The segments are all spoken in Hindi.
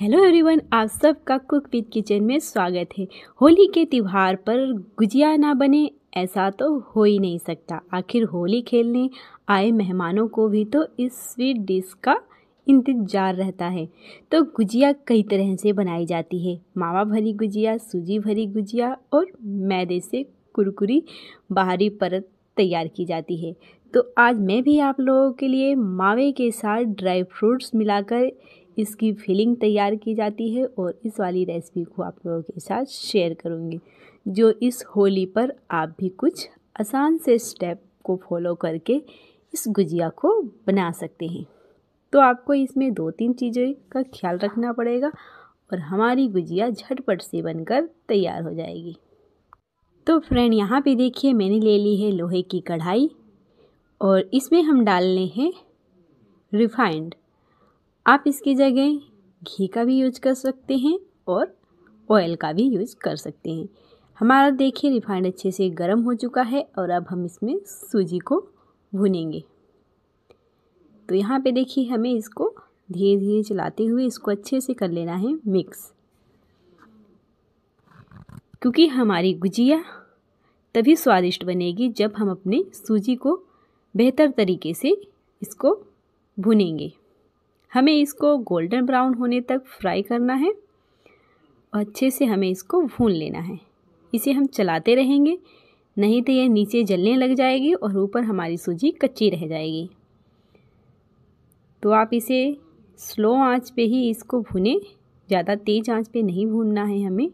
हेलो एवरीवन आप का कुक विद किचन में स्वागत है होली के त्यौहार पर गुजिया ना बने ऐसा तो हो ही नहीं सकता आखिर होली खेलने आए मेहमानों को भी तो इस स्वीट डिश का इंतजार रहता है तो गुजिया कई तरह से बनाई जाती है मावा भरी गुजिया सूजी भरी गुजिया और मैदे से कुरकुरी बाहरी परत तैयार की जाती है तो आज मैं भी आप लोगों के लिए मावे के साथ ड्राई फ्रूट्स मिलाकर इसकी फिलिंग तैयार की जाती है और इस वाली रेसिपी को आप लोगों के साथ शेयर करूँगी जो इस होली पर आप भी कुछ आसान से स्टेप को फॉलो करके इस गुजिया को बना सकते हैं तो आपको इसमें दो तीन चीज़ों का ख्याल रखना पड़ेगा और हमारी गुजिया झटपट से बनकर तैयार हो जाएगी तो फ्रेंड यहाँ पे देखिए मैंने ले ली है लोहे की कढ़ाई और इसमें हम डालने हैं रिफाइंड आप इसकी जगह घी का भी यूज कर सकते हैं और ऑयल का भी यूज कर सकते हैं हमारा देखिए रिफाइंड अच्छे से गर्म हो चुका है और अब हम इसमें सूजी को भुनेंगे तो यहाँ पे देखिए हमें इसको धीरे धीरे चलाते हुए इसको अच्छे से कर लेना है मिक्स क्योंकि हमारी गुजिया तभी स्वादिष्ट बनेगी जब हम अपने सूजी को बेहतर तरीके से इसको भुनेंगे हमें इसको गोल्डन ब्राउन होने तक फ्राई करना है और अच्छे से हमें इसको भून लेना है इसे हम चलाते रहेंगे नहीं तो यह नीचे जलने लग जाएगी और ऊपर हमारी सूजी कच्ची रह जाएगी तो आप इसे स्लो आंच पे ही इसको भुने ज़्यादा तेज़ आंच पे नहीं भूनना है हमें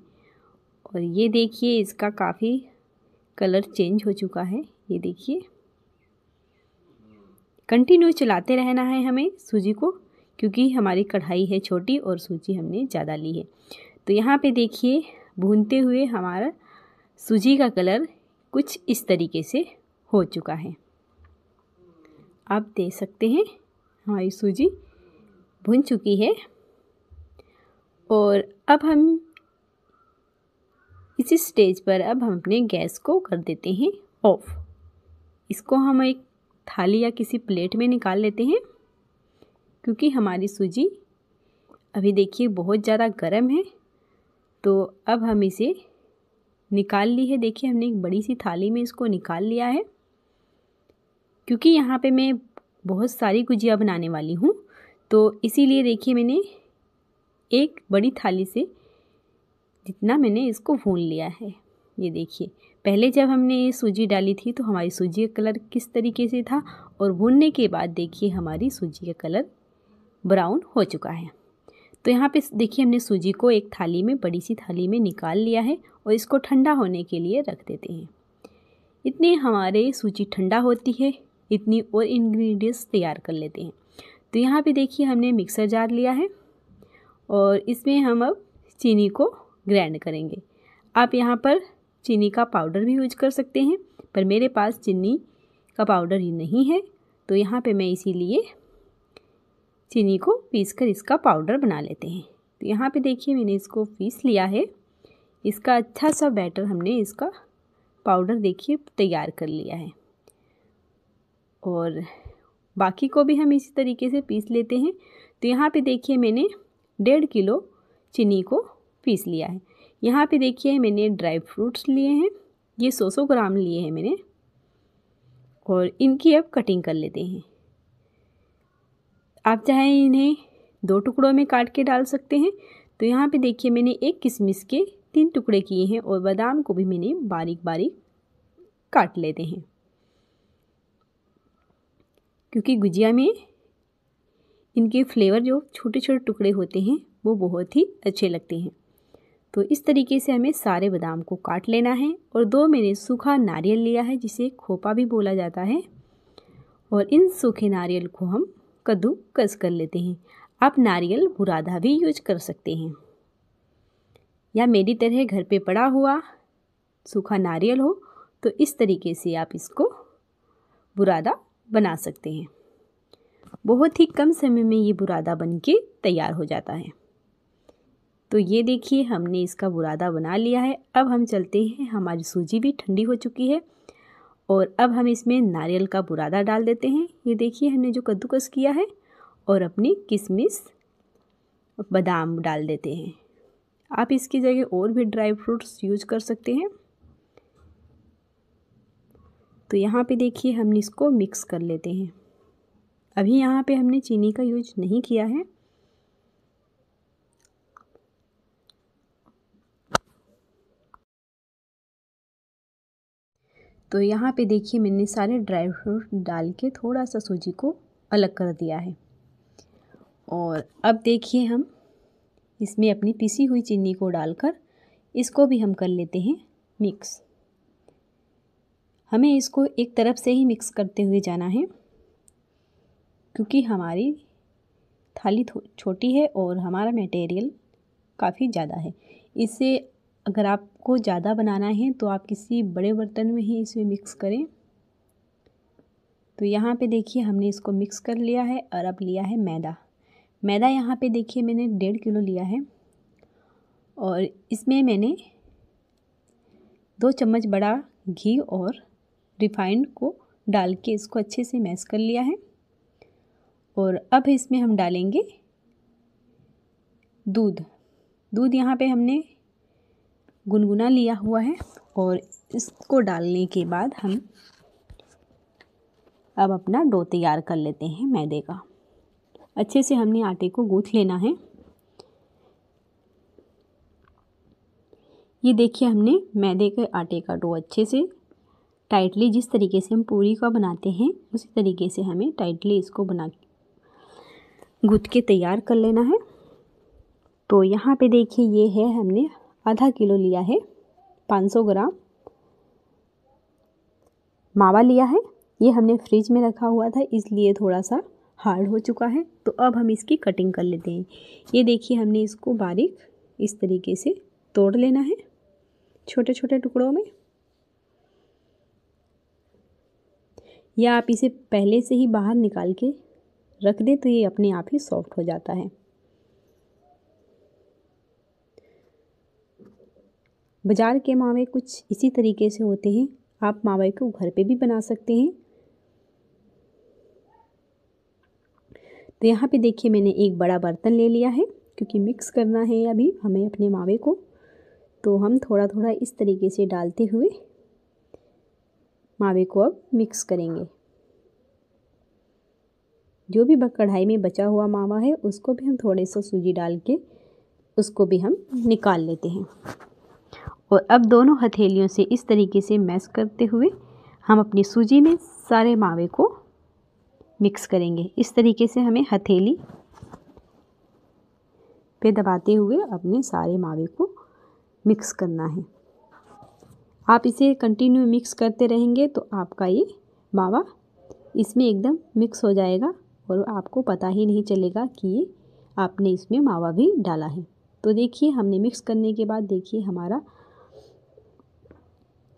और ये देखिए इसका काफ़ी कलर चेंज हो चुका है ये देखिए कंटिन्यू चलाते रहना है हमें सूजी को क्योंकि हमारी कढ़ाई है छोटी और सूजी हमने ज़्यादा ली है तो यहाँ पे देखिए भूनते हुए हमारा सूजी का कलर कुछ इस तरीके से हो चुका है आप देख सकते हैं हमारी सूजी भुन चुकी है और अब हम इसी स्टेज पर अब हम अपने गैस को कर देते हैं ऑफ़ इसको हम एक थाली या किसी प्लेट में निकाल लेते हैं क्योंकि हमारी सूजी अभी देखिए बहुत ज़्यादा गर्म है तो अब हम इसे निकाल ली है देखिए हमने एक बड़ी सी थाली में इसको निकाल लिया है क्योंकि यहाँ पे मैं बहुत सारी गुजिया बनाने वाली हूँ तो इसीलिए देखिए मैंने एक बड़ी थाली से जितना मैंने इसको भून लिया है ये देखिए पहले जब हमने ये सूजी डाली थी तो हमारी सूजी का कलर किस तरीके से था और भूनने के बाद देखिए हमारी सूजी का कलर ब्राउन हो चुका है तो यहाँ पे देखिए हमने सूजी को एक थाली में बड़ी सी थाली में निकाल लिया है और इसको ठंडा होने के लिए रख देते हैं इतनी हमारे सूजी ठंडा होती है इतनी और इंग्रेडिएंट्स तैयार कर लेते हैं तो यहाँ पे देखिए हमने मिक्सर जार लिया है और इसमें हम अब चीनी को ग्रैंड करेंगे आप यहाँ पर चीनी का पाउडर भी यूज कर सकते हैं पर मेरे पास चीनी का पाउडर ही नहीं है तो यहाँ पर मैं इसी चीनी को पीस कर इसका पाउडर बना लेते हैं तो यहाँ पे देखिए मैंने इसको पीस लिया है इसका अच्छा सा बैटर हमने इसका पाउडर देखिए तैयार कर लिया है और बाकी को भी हम इसी तरीके से पीस लेते हैं तो यहाँ पे देखिए मैंने डेढ़ किलो चीनी को पीस लिया है यहाँ पे देखिए मैंने ड्राई फ्रूट्स लिए हैं ये सौ सौ ग्राम लिए हैं मैंने और इनकी अब कटिंग कर लेते हैं आप चाहे इन्हें दो टुकड़ों में काट के डाल सकते हैं तो यहाँ पे देखिए मैंने एक किशमिश के तीन टुकड़े किए हैं और बादाम को भी मैंने बारीक बारीक काट लेते हैं क्योंकि गुजिया में इनके फ्लेवर जो छोटे छोटे टुकड़े होते हैं वो बहुत ही अच्छे लगते हैं तो इस तरीके से हमें सारे बादाम को काट लेना है और दो मैंने सूखा नारियल लिया है जिसे खोपा भी बोला जाता है और इन सूखे नारियल को हम कद्दूकस कर लेते हैं आप नारियल बुरादा भी यूज कर सकते हैं या मेरी तरह घर पे पड़ा हुआ सूखा नारियल हो तो इस तरीके से आप इसको बुरादा बना सकते हैं बहुत ही कम समय में ये बुरादा बन के तैयार हो जाता है तो ये देखिए हमने इसका बुरादा बना लिया है अब हम चलते हैं हमारी सूजी भी ठंडी हो चुकी है और अब हम इसमें नारियल का बुरादा डाल देते हैं ये देखिए हमने जो कद्दूकस किया है और अपनी किशमिश बादाम डाल देते हैं आप इसकी जगह और भी ड्राई फ्रूट्स यूज कर सकते हैं तो यहाँ पे देखिए हमने इसको मिक्स कर लेते हैं अभी यहाँ पे हमने चीनी का यूज नहीं किया है तो यहाँ पे देखिए मैंने सारे ड्राई फ्रूट डाल के थोड़ा सा सूजी को अलग कर दिया है और अब देखिए हम इसमें अपनी पिसी हुई चीनी को डालकर इसको भी हम कर लेते हैं मिक्स हमें इसको एक तरफ से ही मिक्स करते हुए जाना है क्योंकि हमारी थाली छोटी है और हमारा मटेरियल काफ़ी ज़्यादा है इसे अगर आपको ज़्यादा बनाना है तो आप किसी बड़े बर्तन में ही इसे मिक्स करें तो यहाँ पे देखिए हमने इसको मिक्स कर लिया है और अब लिया है मैदा मैदा यहाँ पे देखिए मैंने डेढ़ किलो लिया है और इसमें मैंने दो चम्मच बड़ा घी और रिफाइंड को डाल के इसको अच्छे से मैश कर लिया है और अब इसमें हम डालेंगे दूध दूध यहाँ पे हमने गुनगुना लिया हुआ है और इसको डालने के बाद हम अब अपना डो तैयार कर लेते हैं मैदे का अच्छे से हमने आटे को गूँथ लेना है ये देखिए हमने मैदे के आटे का डो अच्छे से टाइटली जिस तरीके से हम पूरी का बनाते हैं उसी तरीके से हमें टाइटली इसको बना गूँथ के तैयार कर लेना है तो यहाँ पे देखिए ये है हमने आधा किलो लिया है 500 ग्राम मावा लिया है ये हमने फ्रिज में रखा हुआ था इसलिए थोड़ा सा हार्ड हो चुका है तो अब हम इसकी कटिंग कर लेते हैं ये देखिए हमने इसको बारीक इस तरीके से तोड़ लेना है छोटे छोटे टुकड़ों में या आप इसे पहले से ही बाहर निकाल के रख दें तो ये अपने आप ही सॉफ्ट हो जाता है बाज़ार के मावे कुछ इसी तरीके से होते हैं आप मावे को घर पे भी बना सकते हैं तो यहाँ पे देखिए मैंने एक बड़ा बर्तन ले लिया है क्योंकि मिक्स करना है अभी हमें अपने मावे को तो हम थोड़ा थोड़ा इस तरीके से डालते हुए मावे को अब मिक्स करेंगे जो भी कढ़ाई में बचा हुआ मावा है उसको भी हम थोड़े से सूजी डाल के उसको भी हम निकाल लेते हैं और अब दोनों हथेलियों से इस तरीके से मैस करते हुए हम अपनी सूजी में सारे मावे को मिक्स करेंगे इस तरीके से हमें हथेली पे दबाते हुए अपने सारे मावे को मिक्स करना है आप इसे कंटिन्यू मिक्स करते रहेंगे तो आपका ये मावा इसमें एकदम मिक्स हो जाएगा और आपको पता ही नहीं चलेगा कि ये आपने इसमें मावा भी डाला है तो देखिए हमने मिक्स करने के बाद देखिए हमारा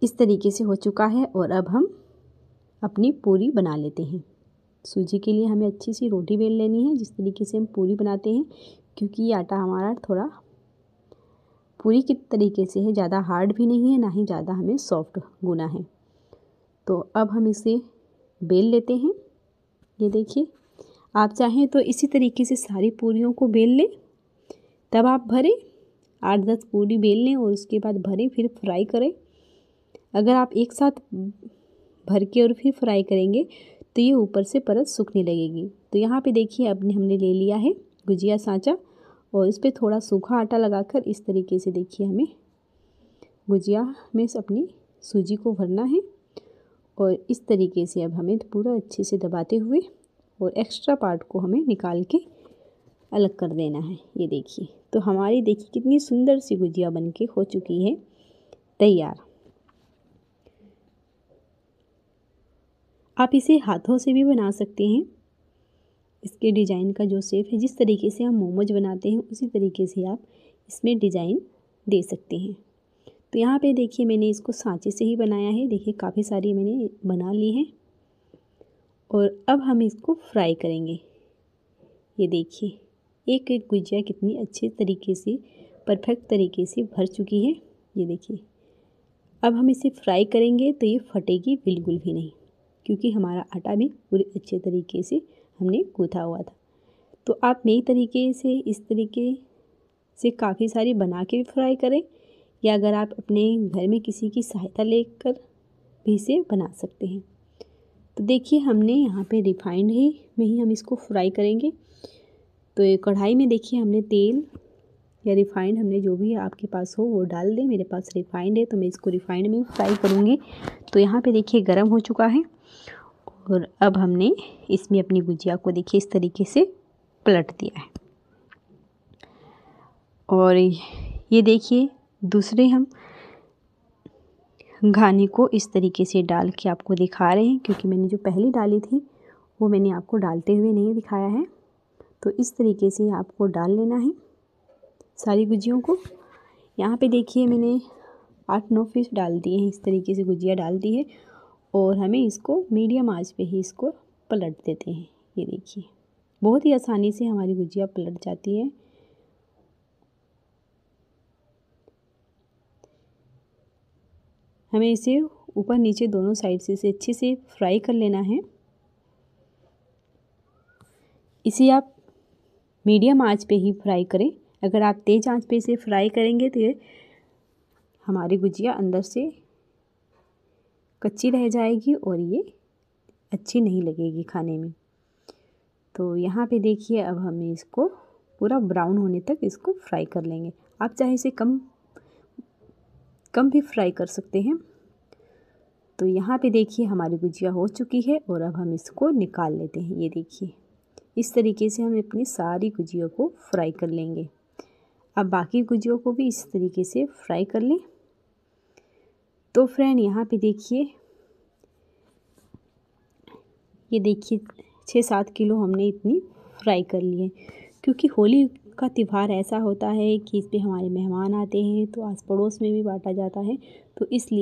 इस तरीके से हो चुका है और अब हम अपनी पूरी बना लेते हैं सूजी के लिए हमें अच्छी सी रोटी बेल लेनी है जिस तरीके से हम पूरी बनाते हैं क्योंकि ये आटा हमारा थोड़ा पूरी के तरीके से है ज़्यादा हार्ड भी नहीं है ना ही ज़्यादा हमें सॉफ्ट गुना है तो अब हम इसे बेल लेते हैं ये देखिए आप चाहें तो इसी तरीके से सारी पूरियों को बेल लें तब आप भरें आठ दस पूरी बेल लें और उसके बाद भरें फिर फ्राई करें अगर आप एक साथ भर के और फिर फ्राई करेंगे तो ये ऊपर से परत सूखने लगेगी तो यहाँ पे देखिए अपने हमने ले लिया है गुजिया सांचा और इस पर थोड़ा सूखा आटा लगाकर इस तरीके से देखिए हमें गुजिया में अपनी सूजी को भरना है और इस तरीके से अब हमें पूरा अच्छे से दबाते हुए और एक्स्ट्रा पार्ट को हमें निकाल के अलग कर देना है ये देखिए तो हमारी देखिए कितनी सुंदर सी गुजिया बन हो चुकी है तैयार आप इसे हाथों से भी बना सकते हैं इसके डिज़ाइन का जो सेफ है जिस तरीके से हम मोमोज बनाते हैं उसी तरीके से आप इसमें डिज़ाइन दे सकते हैं तो यहाँ पे देखिए मैंने इसको सांचे से ही बनाया है देखिए काफ़ी सारी मैंने बना ली हैं और अब हम इसको फ्राई करेंगे ये देखिए एक एक गुजिया कितनी अच्छे तरीके से परफेक्ट तरीके से भर चुकी है ये देखिए अब हम इसे फ्राई करेंगे तो ये फटेगी बिल्कुल भी नहीं क्योंकि हमारा आटा भी पूरे अच्छे तरीके से हमने गूँथा हुआ था तो आप नई तरीके से इस तरीके से काफ़ी सारी बना के फ्राई करें या अगर आप अपने घर में किसी की सहायता लेकर भी इसे बना सकते हैं तो देखिए हमने यहाँ पे रिफाइंड ही में ही हम इसको फ्राई करेंगे तो कढ़ाई में देखिए हमने तेल या रिफाइंड हमने जो भी आपके पास हो वो डाल दें मेरे पास रिफाइंड है तो मैं इसको रिफाइंड में फ्राई करूँगी तो यहाँ पे देखिए गर्म हो चुका है और अब हमने इसमें अपनी गुजिया को देखिए इस तरीके से पलट दिया है और ये देखिए दूसरे हम घाने को इस तरीके से डाल के आपको दिखा रहे हैं क्योंकि मैंने जो पहली डाली थी वो मैंने आपको डालते हुए नहीं दिखाया है तो इस तरीके से आपको डाल लेना है सारी गुजियों को यहाँ पे देखिए मैंने आठ नौ फीस डाल दिए हैं इस तरीके से गुजिया डाल दी है और हमें इसको मीडियम आंच पे ही इसको पलट देते हैं ये देखिए बहुत ही आसानी से हमारी गुजिया पलट जाती है हमें इसे ऊपर नीचे दोनों साइड से इसे अच्छे से फ्राई कर लेना है इसे आप मीडियम आंच पे ही फ्राई करें अगर आप तेज़ आंच पे इसे फ्राई करेंगे तो हमारी गुजिया अंदर से कच्ची रह जाएगी और ये अच्छी नहीं लगेगी खाने में तो यहाँ पे देखिए अब हमें इसको पूरा ब्राउन होने तक इसको फ्राई कर लेंगे आप चाहे इसे कम कम भी फ्राई कर सकते हैं तो यहाँ पे देखिए हमारी गुजिया हो चुकी है और अब हम इसको निकाल लेते हैं ये देखिए इस तरीके से हम अपनी सारी गुजियों को फ्राई कर लेंगे अब बाकी गुजियों को भी इस तरीके से फ्राई कर लें तो फ्रेंड यहाँ पे देखिए ये देखिए छः सात किलो हमने इतनी फ्राई कर लिए क्योंकि होली का त्यौहार ऐसा होता है कि इस पर हमारे मेहमान आते हैं तो आस पड़ोस में भी बांटा जाता है तो इसलिए